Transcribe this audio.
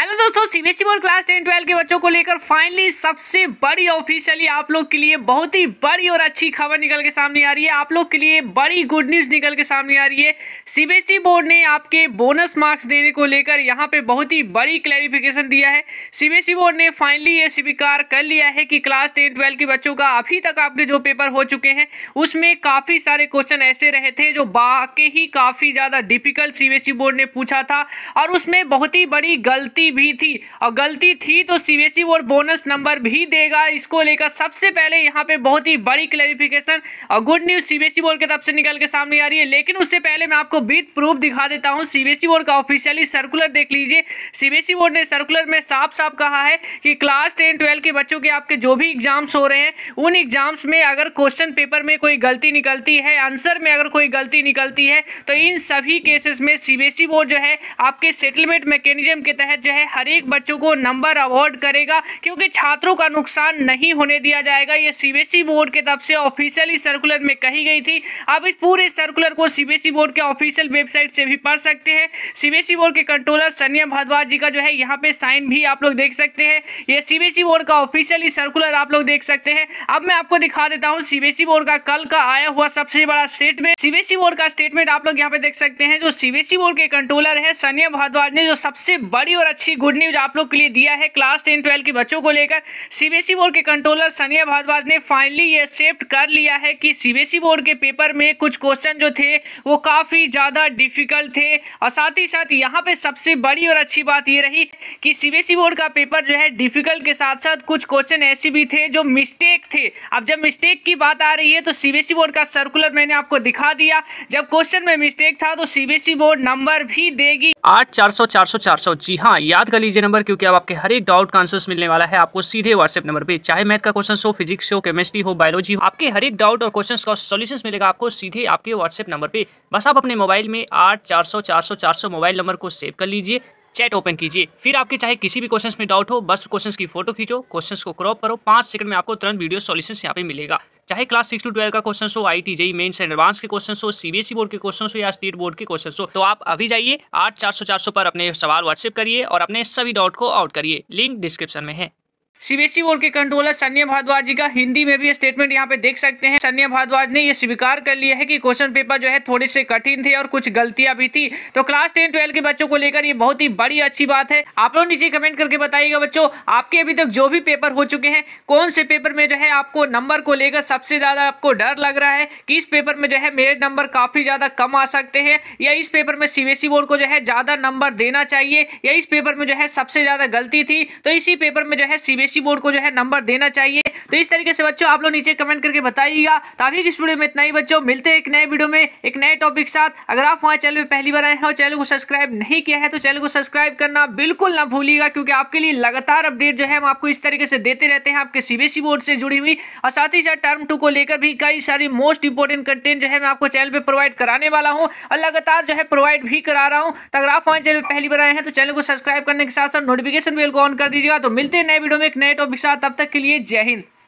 hello दोस्तों CBSE board class ten twelve के बच्चों को लेकर फाइनली सबसे बड़ी ऑफिशियली आप लोग के लिए बहुत ही बड़ी और अच्छी खबर निकल के सामने आ रही है आप लोग के लिए बड़ी गुड न्यूज निकल के सामने आ रही है सीबीएसई बोर्ड ने आपके बोनस मार्क्स देने को लेकर यहां पे बहुत ही बड़ी क्लैरिफिकेशन दिया है सीबीएसई बोर्ड ने फाइनली ये स्वीकार कर लिया है कि क्लास टेन ट्वेल्व के बच्चों का अभी तक आपके जो पेपर हो चुके हैं उसमें काफ़ी सारे क्वेश्चन ऐसे रहे थे जो बाकी ही काफ़ी ज़्यादा डिफिकल्ट सीबीएसई बोर्ड ने पूछा था और उसमें बहुत ही बड़ी गलती गलती भी थी और गलती थी तो सीबीएसई बोर्ड बोनस नंबर भी देगा इसको लेकर सबसे पहले यहाँ पे बहुत ही बड़ी क्लैरिफिकेशन और गुड न्यूज़ सीबीएसई बोर्ड के तरफ से निकल के सामने आ रही है लेकिन उससे पहले मैं आपको बीत प्रूफ दिखा देता हूँ सीबीएसई बोर्ड e का ऑफिशियली सर्कुलर देख लीजिए सीबीएसई बोर्ड e ने सर्कुलर में साफ साफ कहा है कि क्लास टेन ट्वेल्व के बच्चों के आपके जो भी एग्जाम्स हो रहे हैं उन एग्जाम्स में अगर क्वेश्चन पेपर में कोई गलती निकलती है आंसर में अगर कोई गलती निकलती है तो इन सभी केसेस में सीबीएसई बोर्ड e जो है आपके सेटलमेंट मैकेनिज्म के तहत जो है है हर एक बच्चों को नंबर अवॉर्ड करेगा क्योंकि छात्रों का नुकसान नहीं होने दिया जाएगा ये सीबीएसई e बोर्ड के तरफ से ऑफिशियली सर्कुलर में कही गई थी आप इस पूरे सर्कुलर को सीबीएसई e बोर्ड के ऑफिशियल वेबसाइट से भी पढ़ सकते हैं सीबीएसई e बोर्ड के कंट्रोलर सनिया भारद्वाज जी का जो है यहाँ पे साइन भी आप लोग देख सकते हैं ये सीबीएसई बोर्ड का ऑफिशियली सर्कुलर आप लोग देख सकते हैं अब मैं आपको दिखा देता हूँ सीबीएसई बोर्ड का कल का आया हुआ सबसे बड़ा स्टेटमेंट सीबीएसई बोर्ड का स्टेटमेंट आप लोग यहाँ पे देख सकते हैं जो सीबीएसई बोर्ड के कंट्रोलर है सनिया भारद्वाज ने जो सबसे बड़ी और अच्छी ऐसी गुड न्यूज आप लोग के लिए दिया है क्लास टेन ट्वेल्व के बच्चों को लेकर सीबीएसई e बोर्ड के कंट्रोलर सनिया भारद्वाज ने फाइनली ये एक्सेप्ट कर लिया है कि सीबीएसई e बोर्ड के पेपर में कुछ क्वेश्चन जो थे वो काफ़ी ज़्यादा डिफिकल्ट थे और साथ ही साथ यहाँ पे सबसे बड़ी और अच्छी बात ये रही कि सीबीएसई e बोर्ड का पेपर जो है डिफिकल्ट के साथ साथ कुछ क्वेश्चन ऐसे भी थे जो मिस्टेक थे अब जब मिस्टेक की बात आ रही है तो सीबीएसई बोर्ड का सर्कुलर मैंने आपको दिखा दिया जब क्वेश्चन में मिस्टेक था तो सीबीएसई बोर्ड नंबर भी देगी आठ चार सौ चार सौ चार सौ जी हाँ या याद कर लीजिए नंबर क्योंकि अब आपके हर एक डाउट का आंसर मिलने वाला है आपको सीधे व्हाट्सएप नंबर पर चाहे मैथ का क्वेश्चन हो फिजिक्स हो केमिस्ट्री हो बायोलॉजी हो आपके हर एक डाउट और क्वेश्चन का सोल्यूशन मिलेगा आपको सीधे आपके व्हाट्सएप नंबर पर बस आप अपने मोबाइल में आठ चार सौ चार सौ चार सौ मोबाइल नंबर को सेव कर लीजिए चैट ओपन कीजिए फिर आपके चाहे किसी भी क्वेश्चन में डाउट हो बस क्वेश्चन की फोटो खींचो क्वेश्चन को क्रॉप करो पांच सेकंड में आपको तुरंत वीडियो सॉल्यूशन यहाँ पे मिलेगा चाहे क्लास सिक्स टू ट्वेल्व का क्वेश्चन हो I T JEE mains and advance के क्वेश्चन हो सीबीएसई बोर्ड e के क्वेश्चन हो या स्टेट बोर्ड के क्वेश्चन हो तो आप अभी जाइए आठ चार सौ चार सौ पर अपने सवाल व्हाट्सएप करिए और अपने सभी डाउट को आउट करिए लिंक डिस्क्रिप्शन में है सीबीएसई e बोर्ड के कंट्रोलर सन्या भारद्वाज जी का हिंदी में भी स्टेटमेंट यहाँ पे देख सकते हैं सन्या भारद्वाज ने यह स्वीकार कर लिया है कि क्वेश्चन पेपर जो है थोड़े से कठिन थे और कुछ गलतियां भी थी तो क्लास टेन ट्वेल्व के बच्चों को लेकर ये बहुत ही बड़ी अच्छी बात है आप लोग नीचे कमेंट करके बताइएगा बच्चों आपके अभी तक जो भी पेपर हो चुके हैं कौन से पेपर में जो है आपको नंबर को लेकर सबसे ज्यादा आपको डर लग रहा है कि इस पेपर में जो है मेरे नंबर काफी ज्यादा कम आ सकते हैं या इस पेपर में सीबीएसई e बोर्ड को जो है ज्यादा नंबर देना चाहिए या इस पेपर में जो है सबसे ज्यादा गलती थी तो इसी पेपर में जो है सीबीएसई पीएससी बोर्ड को जो है नंबर देना चाहिए तो इस तरीके से बच्चों आप लोग नीचे कमेंट करके बताइएगा तो अभी इस वीडियो में इतना ही बच्चों मिलते हैं एक नए वीडियो में एक नए टॉपिक के साथ अगर आप हमारे चैनल पर पहली बार आए हैं और चैनल को सब्सक्राइब नहीं किया है तो चैनल को सब्सक्राइब करना बिल्कुल ना भूलिएगा क्योंकि आपके लिए लगातार अपडेट जो है हम आपको इस तरीके से देते रहते हैं आपके सीबीएसई बोर्ड e से जुड़ी हुई और साथ ही साथ टर्म टू को लेकर भी कई सारी मोस्ट इंपोर्टेंट कंटेंट जो है मैं आपको चैनल पर प्रोवाइड कराने वाला हूँ और लगातार जो है प्रोवाइड भी करा रहा हूँ तो अगर आप हमारे चैनल पर पहली बार आए हैं तो चैनल को सब्सक्राइब करने के साथ साथ नोटिफिकेशन बिल को ऑन कर दीजिएगा तो मिलते हैं नए वीडियो में एक नेट और मिश्रा तब तक के लिए जय हिंद